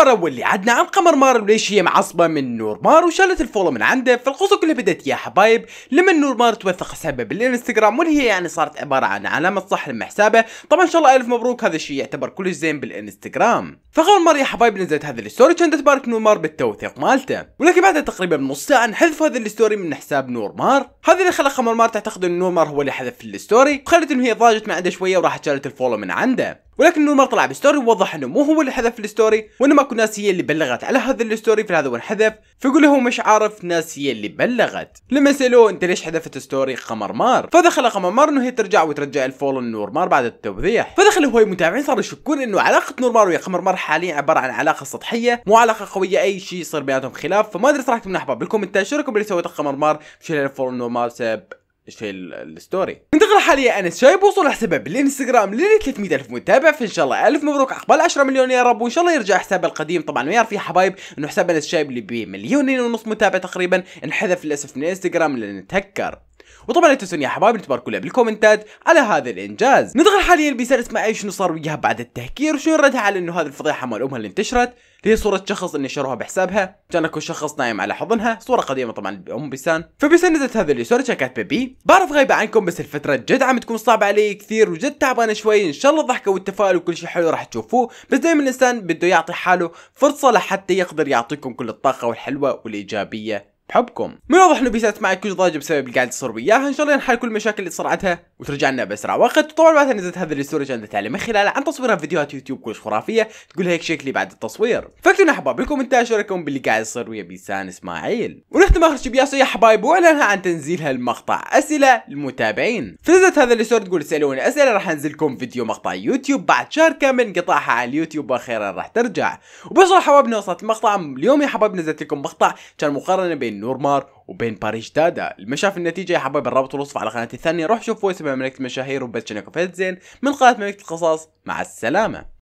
الخبر الاول اللي عدنا عن قمر مار وليش هي معصبه من نور مار وشالت الفولو من عنده فالقصه كلها بدت يا حبايب لما نور مار توثق حسابه بالانستغرام واللي هي يعني صارت عباره عن علامه صح لما حسابه طبعا ان شاء الله الف مبروك هذا الشيء يعتبر كلش زين بالانستغرام فقمر مار يا حبايب نزلت هذه الستوري كانت تبارك نور مار بالتوثيق مالته ولكن بعد تقريبا نص ساعه حذف هذه الستوري من حساب نور مار هذا اللي خلى قمر مار تعتقد ان نور مار هو اللي حذف الستوري وخلت ان هي ضاجت مع عنده شويه وراحت شالت الفولو من عنده ولكن نور طلع بستوري ووضح انه مو هو اللي حذف الستوري وانه ماكو ناس هي اللي بلغت على هذا الستوري فهذا هو انحذف فيقول هو مش عارف ناس هي اللي بلغت لما سالوه انت ليش حذفت ستوري قمر مار فدخل قمر مار انه هي ترجع وترجع الفول نور مار بعد التوضيح فدخل هو هواي متابعين صاروا يشكون انه علاقه نور مار ويا قمر مار حاليا عباره عن علاقه سطحيه مو علاقه قويه اي شيء يصير بيناتهم خلاف فما ادري صراحه من احباب بالكومنتات رايكم باللي سويته قمر مار مشي الفول نور مار سب ايش في الستوري ننتقل حاليا انس شايب وصول حسابه بالانستغرام ل 300 الف متابع فان شاء الله الف مبروك عقبال 10 مليون يا رب وان شاء الله يرجع حسابه القديم طبعا يعرف يا حبايب انه حساب انس شايب اللي بمليونين ونص متابع تقريبا انحذف للاسف من الانستغرام لانه تهكر وطبعا لا تنسون يا حبايبي تباركوا لها بالكومنتات على هذا الانجاز ندخل حاليا بيصير اسمع ايش شنو صار وياها بعد التهكير وشنو ردها على انه هذه الفضيحه مال امها اللي انتشرت اللي هي صورة شخص نشروها شروها بحسابها كان اكو شخص نايم على حضنها صورة قديمة طبعا بأم بيسان فبيسان نزلت هذا اللي صورة بيبي بعرف غايبة عنكم بس الفترة جد عم تكون صعبة علي كثير وجد تعبانة شوي ان شاء الله الضحكة والتفاؤل وكل شيء حلو راح تشوفوه بس دائما الانسان بده يعطي حاله فرصة لحتى يقدر يعطيكم كل الطاقة والحلوة والايجابية بحبكم من الواضح انه بيسات معي كل ضجه بسبب اللي قاعد يصير وياها ان شاء الله ينحل كل المشاكل اللي صرعتها وترجع لنا باسرع وقت طبعا بعدها نزلت هذه الستوري جلدة تعليم من خلالها عن تصويرها فيديوهات يوتيوب كلش خرافيه تقول هيك شكلي بعد التصوير فاكتبوا لنا حبايب الكومنتات رايكم باللي قاعد يصير ويا بيسان اسماعيل ونختم اخر شيء بياسو يا حبايب واعلنها عن تنزيل هالمقطع اسئله للمتابعين فنزلت هذا الستوري تقول سالوني اسئله راح انزل لكم فيديو مقطع يوتيوب بعد شهر كامل انقطاعها على اليوتيوب واخيرا راح ترجع وبصراحه حبايبنا وصلت المقطع اليوم يا حبايب نزلت لكم مقطع كان مقارنه بين بين نورمار وبين باريش دادا اللي شاف النتيجه يا حبايب الرابط الوصف على قناتي الثانيه روح شوف ويس من مملكه المشاهير وبتشنكوفيتزين من قناه مملكه القصاص مع السلامه